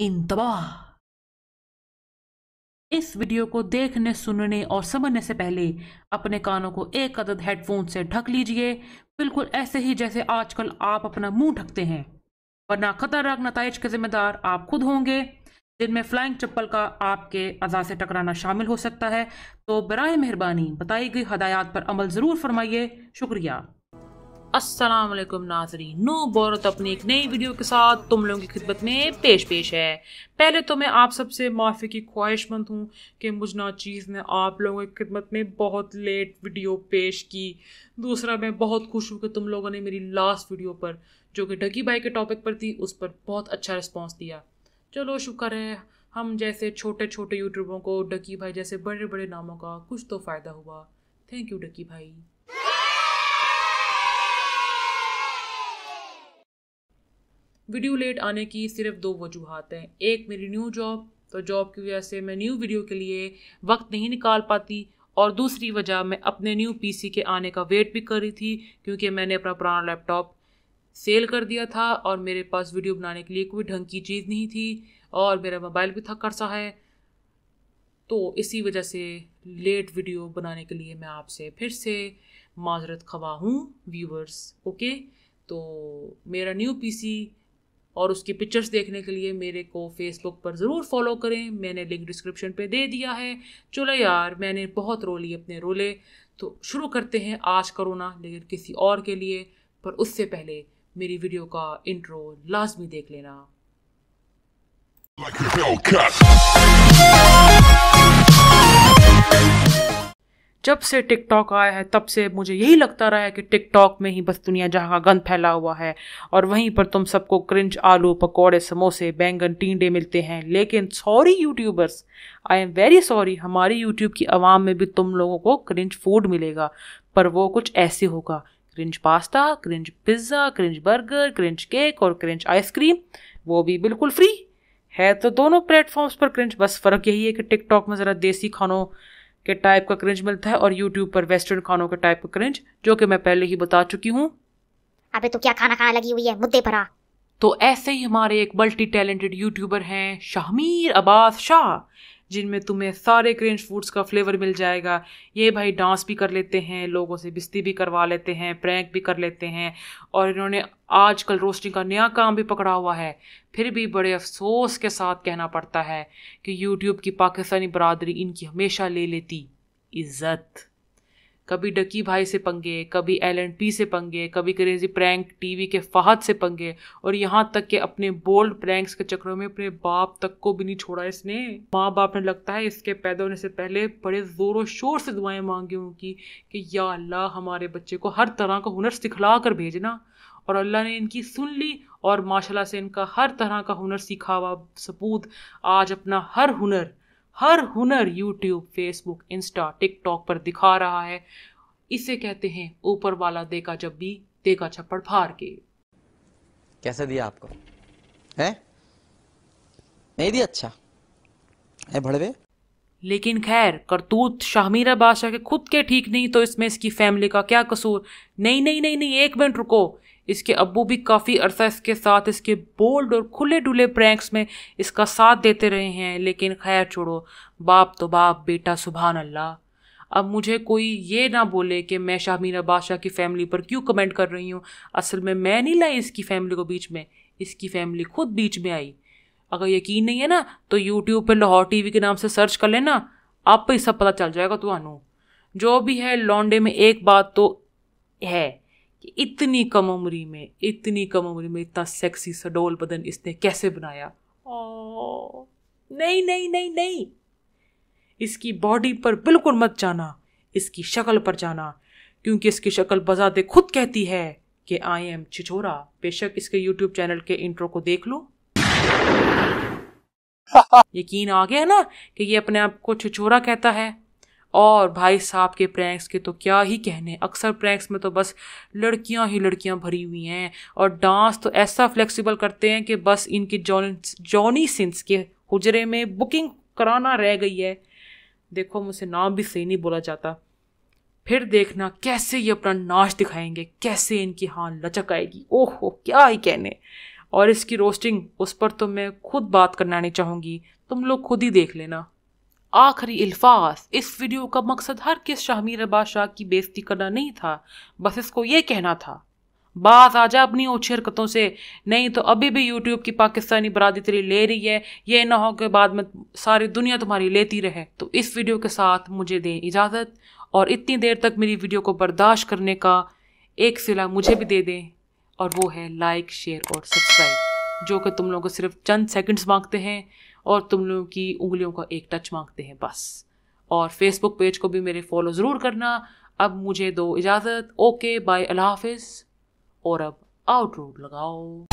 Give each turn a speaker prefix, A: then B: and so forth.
A: इंतबा इस वीडियो को देखने सुनने और समझने से पहले अपने कानों को एक अदद हेडफोन से ढक लीजिए बिल्कुल ऐसे ही जैसे आजकल आप अपना मुंह ढकते हैं वरना खतरनाक नतज के जिम्मेदार आप खुद होंगे जिनमें फ्लाइंग चप्पल का आपके अजा से टकराना शामिल हो सकता है तो बर मेहरबानी बताई गई हदायत पर अमल ज़रूर फरमाइए शुक्रिया असलम नाजरी नो बोरत अपनी एक नई वीडियो के साथ तुम लोगों की खिदमत में पेश पेश है पहले तो मैं आप सबसे माफ़ी की ख्वाहिशमंद हूँ कि मुझ ना चीज़ ने आप लोगों की खिदमत में बहुत लेट वीडियो पेश की दूसरा मैं बहुत खुश हूँ कि तुम लोगों ने मेरी लास्ट वीडियो पर जो कि ढकी बाई के टॉपिक पर थी उस पर बहुत अच्छा रिस्पॉन्स दिया चलो शुक्र है हम जैसे छोटे छोटे यूट्यूबरों को डकी भाई जैसे बड़े बड़े नामों का कुछ तो फ़ायदा हुआ थैंक यू डकी भाई वीडियो लेट आने की सिर्फ दो वजूहत हैं एक मेरी न्यू जॉब तो जॉब की वजह से मैं न्यू वीडियो के लिए वक्त नहीं निकाल पाती और दूसरी वजह मैं अपने न्यू पीसी के आने का वेट भी कर रही थी क्योंकि मैंने अपना पुराना लैपटॉप सेल कर दिया था और मेरे पास वीडियो बनाने के लिए कोई ढंग की चीज़ नहीं थी और मेरा मोबाइल भी थक कर सा है तो इसी वजह से लेट वीडियो बनाने के लिए मैं आपसे फिर से माजरत खवा हूँ व्यूवर्स ओके तो मेरा न्यू पीसी और उसकी पिक्चर्स देखने के लिए मेरे को फेसबुक पर ज़रूर फॉलो करें मैंने लिंक डिस्क्रिप्शन पे दे दिया है चलो यार मैंने बहुत रो लिए अपने रोले तो शुरू करते हैं आज करोना लेकिन किसी और के लिए पर उससे पहले मेरी वीडियो का इंट्रो लाजमी देख लेना like जब से टिकटॉक आया है तब से मुझे यही लगता रहा है कि टिकटॉक में ही बस दुनिया जहाँ का गंद फैला हुआ है और वहीं पर तुम सबको क्रिंच आलू पकौड़े समोसे बैंगन टींडे मिलते हैं लेकिन sorry YouTubers I am very sorry हमारी यूट्यूब की आवाम में भी तुम लोगों को क्रिंच फूड मिलेगा पर वो कुछ ऐसे होगा crunch pasta crunch pizza crunch burger crunch cake और क्रिंच आइसक्रीम वो भी बिल्कुल फ्री है तो दोनों प्लेटफॉर्म्स पर क्रिंच बस फ़र्क यही है कि टिकटॉक में ज़रा देसी खानों के टाइप का क्रिंज मिलता है और यूट्यूब पर वेस्टर्न खानों के टाइप का क्रिंज जो कि मैं पहले ही बता चुकी हूँ अबे तो क्या खाना खाना लगी हुई है मुद्दे पर आ तो ऐसे ही हमारे एक मल्टी टैलेंटेड यूट्यूबर हैं शाहमीर अब्बास शाह जिनमें तुम्हें सारे क्रेंज फूड्स का फ्लेवर मिल जाएगा ये भाई डांस भी कर लेते हैं लोगों से बिस्ती भी करवा लेते हैं प्रैंक भी कर लेते हैं और इन्होंने आजकल रोस्टिंग का नया काम भी पकड़ा हुआ है फिर भी बड़े अफसोस के साथ कहना पड़ता है कि यूट्यूब की पाकिस्तानी बरदरी इनकी हमेशा ले लेती इज़्ज़त कभी डकी भाई से पंगे कभी एल एंड पी से पंगे कभी क्रेजी प्रैंक टीवी के फहद से पंगे और यहाँ तक कि अपने बोल्ड प्रैंक्स के चक्रों में अपने बाप तक को भी नहीं छोड़ा इसने माँ बाप ने लगता है इसके पैदा होने से पहले बड़े ज़ोरों शोर से दुआएं मांगी उनकी कि या अल्लाह हमारे बच्चे को हर तरह का हुनर सिखला कर भेजना और अल्लाह ने इनकी सुन ली और माशाल्लाह से इनका हर तरह का हुनर सिखावा हुआ सपूत आज अपना हर हुनर हर हुनर यूट्यूब फेसबुक इंस्टा टिकटॉक पर दिखा रहा है इसे कहते हैं ऊपर वाला देखा जब भी देखा छप्पड़ फार के कैसे दिया आपको है नहीं दिया अच्छा है भड़वे लेकिन खैर करतूत शाहमीरा बादशाह के खुद के ठीक नहीं तो इसमें इसकी फैमिली का क्या कसूर नहीं नहीं नहीं नहीं एक मिनट रुको इसके अबू भी काफ़ी अरसा इसके साथ इसके बोल्ड और खुले डुले प्रैंक्स में इसका साथ देते रहे हैं लेकिन खैर छोड़ो बाप तो बाप बेटा सुबहान अल्लाह अब मुझे कोई ये ना बोले कि मैं शाहमीना बादशाह की फैमिली पर क्यों कमेंट कर रही हूँ असल में मैं नहीं लाई इसकी फैमिली को बीच में इसकी फैमिली खुद बीच में आई अगर यकीन नहीं है ना तो यूट्यूब पर लाहौर टी के नाम से सर्च कर लेना आप पर सब पता चल जाएगा तो जो भी है लॉन्डे में एक बात तो है कि इतनी कम उम्र में इतनी कम उम्र में इतना सेक्सी सडोल बदन इसने कैसे बनाया ओ नहीं नहीं नहीं नहीं इसकी बॉडी पर बिल्कुल मत जाना इसकी शक्ल पर जाना क्योंकि इसकी शक्ल बजाते खुद कहती है कि आई एम छिछोरा बेशक इसके यूट्यूब चैनल के इंट्रो को देख लो यकीन आ गया ना कि ये अपने आप को छिछोरा कहता है और भाई साहब के प्रैंक्स के तो क्या ही कहने अक्सर प्रैंक्स में तो बस लड़कियां ही लड़कियां भरी हुई हैं और डांस तो ऐसा फ्लेक्सिबल करते हैं कि बस इनके जॉन जॉनी सिंस के हुजरे में बुकिंग कराना रह गई है देखो मुझसे नाम भी सही नहीं बोला जाता फिर देखना कैसे ये अपना नाच दिखाएंगे कैसे इनकी हाँ लचक आएगी ओह क्या ही कहने और इसकी रोस्टिंग उस पर तो मैं खुद बात करना नहीं चाहूँगी तुम लोग खुद ही देख लेना आखिरी अल्फाज इस वीडियो का मकसद हर किस शाहमीर बादशाह की बेजती करना नहीं था बस इसको ये कहना था बाज आ जा अपनी ओछी हरकतों से नहीं तो अभी भी यूट्यूब की पाकिस्तानी बरादरी तेरी ले रही है ये ना हो कि बाद में सारी दुनिया तुम्हारी लेती रहे तो इस वीडियो के साथ मुझे दें इजाज़त और इतनी देर तक मेरी वीडियो को बर्दाश्त करने का एक सिला मुझे भी दे दें और वो है लाइक शेयर और सब्सक्राइब जो कि तुम लोगों को सिर्फ चंद सेकंड्स मांगते हैं और तुम लोगों की उंगलियों का एक टच मांगते हैं बस और फेसबुक पेज को भी मेरे फॉलो ज़रूर करना अब मुझे दो इजाज़त ओके बाय अल्लाह हाफिज़ और अब आउट रूट लगाओ